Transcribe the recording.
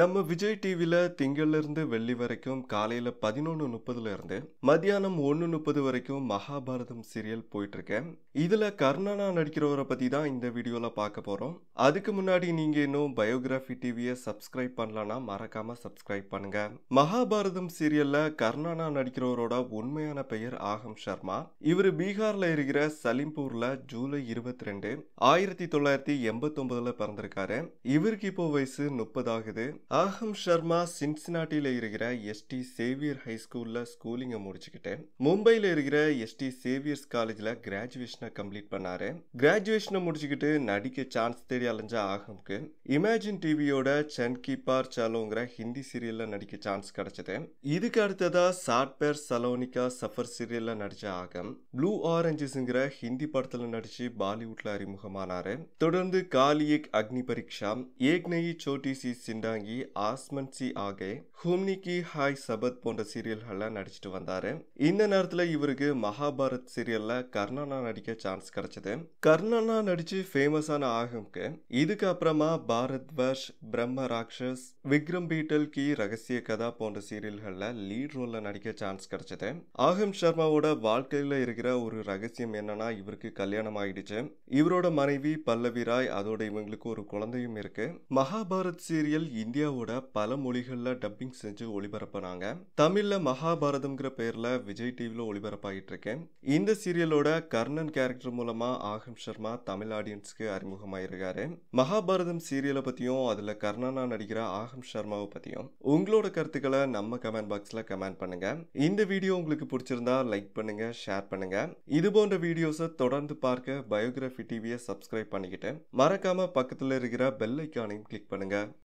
நம்ம விஜய் டிவியில் திங்கள்லேருந்து வெள்ளி வரைக்கும் காலையில் பதினொன்று இருந்து மத்தியானம் ஒன்று முப்பது வரைக்கும் மகாபாரதம் சீரியல் போயிட்டுருக்கேன் இதில் கர்ணனா நடிக்கிறவரை பற்றி தான் இந்த வீடியோவில் பார்க்க போகிறோம் அதுக்கு முன்னாடி நீங்கள் இன்னும் பயோகிராஃபி டிவியை சப்ஸ்கிரைப் பண்ணலன்னா மறக்காமல் சப்ஸ்கிரைப் பண்ணுங்கள் மகாபாரதம் சீரியலில் கர்ணனா நடிக்கிறவரோட உண்மையான பெயர் ஆகம் சர்மா இவர் பீகாரில் இருக்கிற சலிம்பூரில் ஜூலை இருபத்தி ரெண்டு ஆயிரத்தி தொள்ளாயிரத்தி எண்பத்தொம்பதில் பிறந்திருக்காரு இவருக்கு இப்போ வயசு முப்பதாகுது ஆஹம் ஷர்மா சின்சினாட்டியில் இருக்கிற எஸ்டி சேவியர் ஹை ஹைஸ்கூலில் ஸ்கூலிங்கை முடிச்சுக்கிட்டேன் மும்பையில் இருக்கிற எஸ்டி சேவியர்ஸ் காலேஜில் கிராஜுவேஷனை கம்ப்ளீட் பண்ணாரு கிராஜுவேஷனை முடிச்சுக்கிட்டு நடிக்க சான்ஸ் தேடி அலைஞ்ச ஆகம்க்கு இமேஜின் டிவியோட சன் கீப்பார் பார் சலோங்கிற ஹிந்தி சீரியலில் நடிக்க சான்ஸ் கிடைச்சது இதுக்கு அடுத்ததா சாட்பேர் சலோனிகா சஃபர் சீரியலில் நடிச்ச ஆகம் ப்ளூ ஆரஞ்சஸ்ங்கிற ஹிந்தி படத்தில் நடிச்சு பாலிவுட்ல அறிமுகமானாரு தொடர்ந்து காலியக் அக்னி பரீட்சா ஏக் நயி சோட்டி சி சிண்டாங்கி கி ஆஸ்மன் சி ஆகே ஹும்னி கி ஹாய் சபத் போன்ற சீரியல்கள்லாம் நடிச்சிட்டு வந்தாரு இந்த நேரத்தில் இவருக்கு மகாபாரத் சீரியல்ல கர்ணனா நடிக்க சான்ஸ் கிடைச்சது கர்ணனா நடிச்சு ஃபேமஸான ஆகும்க்கு இதுக்கு அப்புறமா பாரத் வர்ஷ் பிரம்ம ராட்சஸ் விக்ரம் பீட்டல் கி ரகசிய கதா போன்ற சீரியல்கள்ல லீட் ரோல்ல நடிக்க சான்ஸ் கிடைச்சது ஆகம் சர்மாவோட வாழ்க்கையில இருக்கிற ஒரு ரகசியம் என்னன்னா இவருக்கு கல்யாணம் ஆயிடுச்சு இவரோட மனைவி பல்லவி ராய் அதோட இவங்களுக்கு ஒரு குழந்தையும் இருக்கு மகாபாரத் சீரியல் இந்திய இந்தியாவோட பல மொழிகளில் டப்பிங் செஞ்சு ஒளிபரப்புனாங்க தமிழில் மகாபாரதம்ங்கிற பேரில் விஜய் டிவியில் ஒளிபரப்பாகிட்டு இருக்கேன் இந்த சீரியலோட கர்ணன் கேரக்டர் மூலமாக ஆகம் சர்மா தமிழ் ஆடியன்ஸ்க்கு அறிமுகமாயிருக்காரு மகாபாரதம் சீரியலை பற்றியும் அதில் கர்ணனா நடிக்கிற ஆகம் சர்மாவை பற்றியும் உங்களோட கருத்துக்களை நம்ம கமெண்ட் பாக்ஸில் கமெண்ட் பண்ணுங்க இந்த வீடியோ உங்களுக்கு பிடிச்சிருந்தா லைக் பண்ணுங்க ஷேர் பண்ணுங்க இது போன்ற வீடியோஸை தொடர்ந்து பார்க்க பயோகிராஃபி டிவியை சப்ஸ்கிரைப் பண்ணிக்கிட்டு மறக்காம பக்கத்தில் இருக்கிற பெல் ஐக்கானையும் கிளிக் பண்ணுங்க